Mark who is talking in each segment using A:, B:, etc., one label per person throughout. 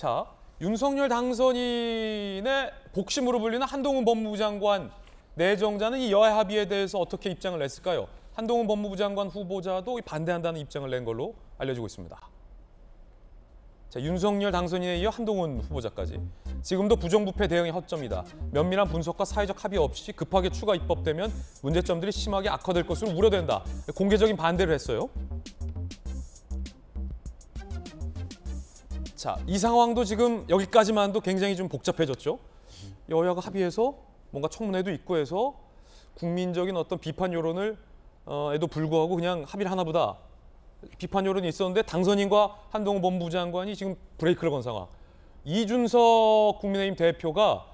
A: 자, 윤석열 당선인의 복심으로 불리는 한동훈 법무부 장관 내정자는 이 여야 합의에 대해서 어떻게 입장을 냈을까요? 한동훈 법무부 장관 후보자도 반대한다는 입장을 낸 걸로 알려지고 있습니다. 자, 윤석열 당선인에 이어 한동훈 후보자까지. 지금도 부정부패 대응의 허점이다. 면밀한 분석과 사회적 합의 없이 급하게 추가 입법되면 문제점들이 심하게 악화될 것으로 우려된다. 공개적인 반대를 했어요. 자, 이 상황도 지금 여기까지만도 굉장히 좀 복잡해졌죠. 여야가 합의해서 뭔가 청문회도 있고 해서 국민적인 어떤 비판 여론을 어, 에도 불구하고 그냥 합의를 하나 보다. 비판 여론이 있었는데 당선인과 한동훈 법무부 장관이 지금 브레이크를 건 상황. 이준석 국민의힘 대표가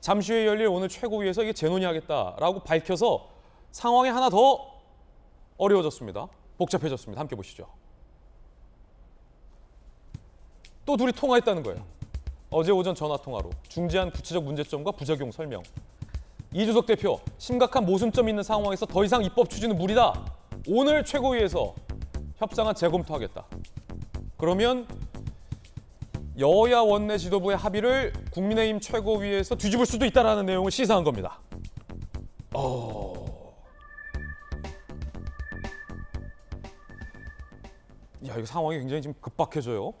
A: 잠시 후에 열릴 오늘 최고위에서 이게 재논의하겠다라고 밝혀서 상황이 하나 더 어려워졌습니다. 복잡해졌습니다. 함께 보시죠. 또 둘이 통화했다는 거예요. 어제 오전 전화 통화로 중재한 구체적 문제점과 부작용 설명. 이주석 대표, 심각한 모순점 있는 상황에서 더 이상 입법 추진은 무리다. 오늘 최고위에서 협상안 재검토하겠다. 그러면 여야 원내 지도부의 합의를 국민의힘 최고위에서 뒤집을 수도 있다라는 내용을 시사한 겁니다. 어... 야, 이거 상황이 굉장히 지금 급박해져요.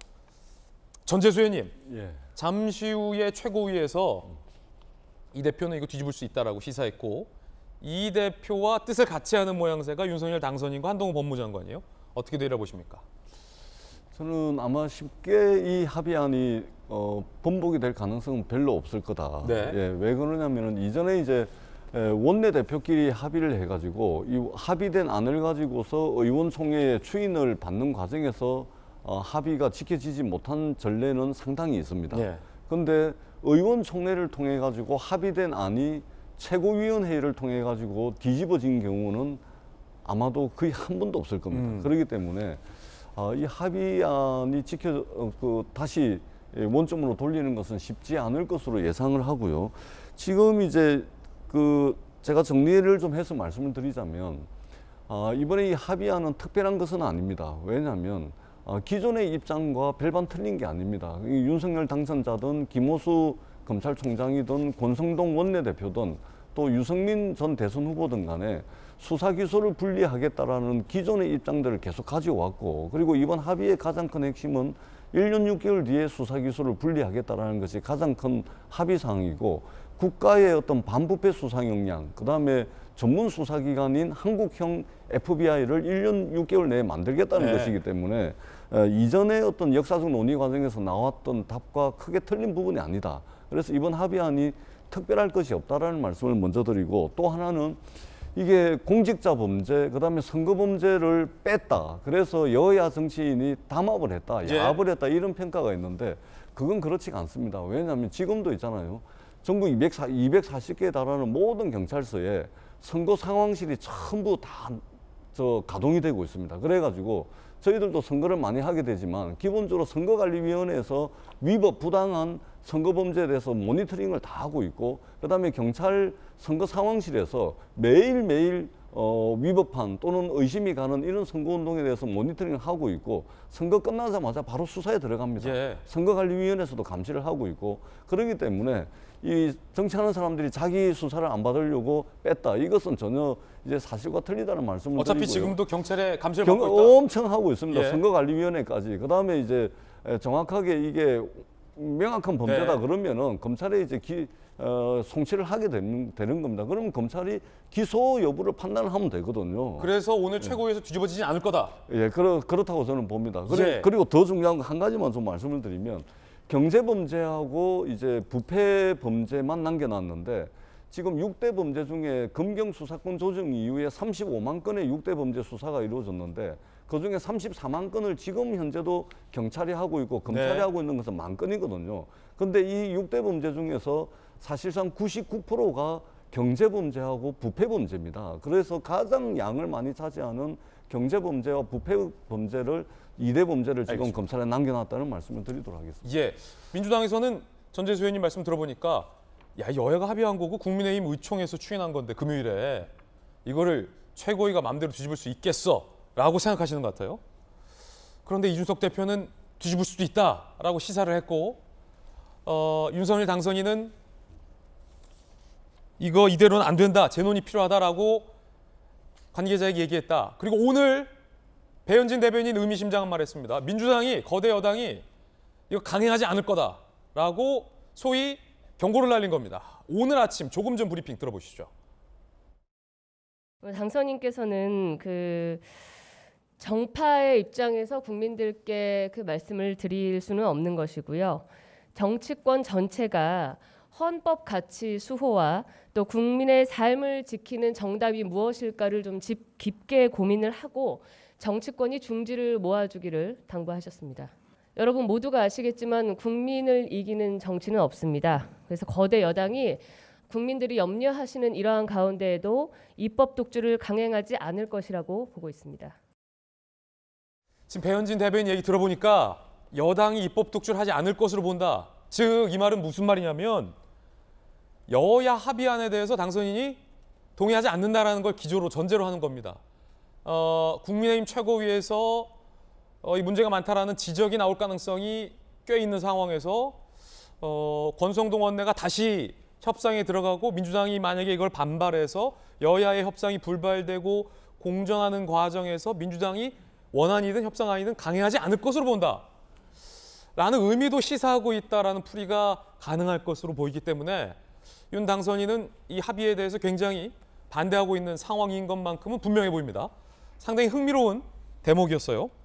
A: 전재수 의원님, 예. 잠시 후에 최고위에서 이 대표는 이거 뒤집을 수 있다라고 시사했고 이 대표와 뜻을 같이 하는 모양새가 윤석열 당선인과 한동훈 법무장관이에요. 어떻게 내려보십니까?
B: 저는 아마 쉽게 이 합의안이 어, 번복이 될 가능성은 별로 없을 거다. 네. 예, 왜 그러냐면은 이전에 이제 원내 대표끼리 합의를 해가지고 이 합의된 안을 가지고서 의원총회 추인을 받는 과정에서 어, 합의가 지켜지지 못한 전례는 상당히 있습니다. 그런데 네. 의원총회를 통해 가지고 합의된 안이 최고위원회의를 통해 가지고 뒤집어진 경우는 아마도 거의 한 번도 없을 겁니다. 음. 그렇기 때문에 어, 이 합의안이 지켜 어, 그 다시 원점으로 돌리는 것은 쉽지 않을 것으로 예상을 하고요. 지금 이제 그 제가 정리를 좀 해서 말씀을 드리자면 아, 이번에 이 합의안은 특별한 것은 아닙니다. 왜냐하면 어, 기존의 입장과 별반 틀린 게 아닙니다. 이 윤석열 당선자든 김호수 검찰총장이든 권성동 원내대표든 또 유승민 전 대선 후보든 간에 수사 기소를 분리하겠다라는 기존의 입장들을 계속 가져왔고 그리고 이번 합의의 가장 큰 핵심은 1년 6개월 뒤에 수사 기소를 분리하겠다라는 것이 가장 큰 합의 사항이고 국가의 어떤 반부패 수사 역량, 그다음에 전문 수사기관인 한국형 FBI를 1년 6개월 내에 만들겠다는 네. 것이기 때문에 어, 이전에 어떤 역사적 논의 과정에서 나왔던 답과 크게 틀린 부분이 아니다. 그래서 이번 합의안이 특별할 것이 없다라는 말씀을 먼저 드리고 또 하나는 이게 공직자 범죄 그다음에 선거 범죄를 뺐다. 그래서 여야 정치인이 담합을 했다. 예. 야합을 했다. 이런 평가가 있는데 그건 그렇지가 않습니다. 왜냐하면 지금도 있잖아요. 전국 204, 240개에 달하는 모든 경찰서에 선거 상황실이 전부 다 저 가동이 되고 있습니다. 그래가지고 저희들도 선거를 많이 하게 되지만 기본적으로 선거관리위원회에서 위법 부당한 선거범죄에 대해서 모니터링을 다 하고 있고 그다음에 경찰 선거 상황실에서 매일매일 어, 위법한 또는 의심이 가는 이런 선거운동에 대해서 모니터링 하고 있고 선거 끝나자마자 바로 수사에 들어갑니다. 예. 선거관리위원회에서도 감시를 하고 있고 그러기 때문에 이 정치하는 사람들이 자기 수사를 안 받으려고 뺐다. 이것은 전혀 이제 사실과 틀리다는 말씀을 어차피 드리고요. 지금도
A: 경찰에 감시를 경, 받고 있다.
B: 엄청 하고 있습니다. 예. 선거관리위원회까지. 그다음에 이제 정확하게 이게 명확한 범죄다 네. 그러면은 검찰에 이제 기, 어, 송치를 하게 되는, 되는 겁니다. 그러면 검찰이 기소 여부를 판단을 하면 되거든요. 그래서
A: 오늘 예. 최고위에서 뒤집어지지 않을 거다.
B: 예, 그렇, 그렇다고 저는 봅니다. 그리, 예. 그리고 더 중요한 거 한 가지만 좀 말씀을 드리면 경제범죄하고 이제 부패 범죄만 남겨놨는데 지금 6대 범죄 중에 금경 수사권 조정 이후에 35만 건의 6대 범죄 수사가 이루어졌는데 그중에 34만 건을 지금 현재도 경찰이 하고 있고 검찰이 네. 하고 있는 것은 만 건이거든요. 근데 이 6대 범죄 중에서 사실상 99%가 경제 범죄하고 부패 범죄입니다. 그래서 가장 양을 많이 차지하는 경제 범죄와 부패 범죄를 이대 범죄를 지금 알겠습니다. 검찰에 남겨놨다는 말씀을 드리도록 하겠습니다.
A: 예, 민주당에서는 전재수 의원님 말씀 들어보니까 야 여야가 합의한 거고 국민의힘 의총에서 추인한 건데 금요일에 이거를 최고위가 마음대로 뒤집을 수 있겠어라고 생각하시는 것 같아요. 그런데 이준석 대표는 뒤집을 수도 있다라고 시사를 했고 어, 윤석열 당선인은 이거 이대로는 안 된다. 재논이 필요하다라고 관계자에게 얘기했다. 그리고 오늘 배현진 대변인 의미심장한 말했습니다. 민주당이 거대 여당이 이거 강행하지 않을 거다라고 소위 경고를 날린 겁니다. 오늘 아침 조금 전 브리핑 들어보시죠.
B: 당선인께서는 그 정파의 입장에서 국민들께 그 말씀을 드릴 수는 없는 것이고요. 정치권 전체가 헌법 가치 수호와 또 국민의 삶을 지키는 정답이 무엇일까를 좀 깊게 고민을 하고 정치권이 중지를 모아주기를 당부하셨습니다. 여러분 모두가 아시겠지만 국민을 이기는 정치는 없습니다. 그래서 거대 여당이 국민들이 염려하시는 이러한 가운데에도 입법 독주를 강행하지 않을 것이라고 보고 있습니다.
A: 지금 배현진 대변인 얘기 들어보니까 여당이 입법 독주를 하지 않을 것으로 본다. 즉 이 말은 무슨 말이냐면 여야 합의안에 대해서 당선인이 동의하지 않는다라는 걸 기조로 전제로 하는 겁니다. 어, 국민의힘 최고위에서 어, 이 문제가 많다라는 지적이 나올 가능성이 꽤 있는 상황에서 어, 권성동 원내가 다시 협상에 들어가고 민주당이 만약에 이걸 반발해서 여야의 협상이 불발되고 공정하는 과정에서 민주당이 원안이든 협상안이든 강행하지 않을 것으로 본다. 라는 의미도 시사하고 있다라는 풀이가 가능할 것으로 보이기 때문에 윤 당선인은 이 합의에 대해서 굉장히 반대하고 있는 상황인 것만큼은 분명해 보입니다. 상당히 흥미로운 대목이었어요.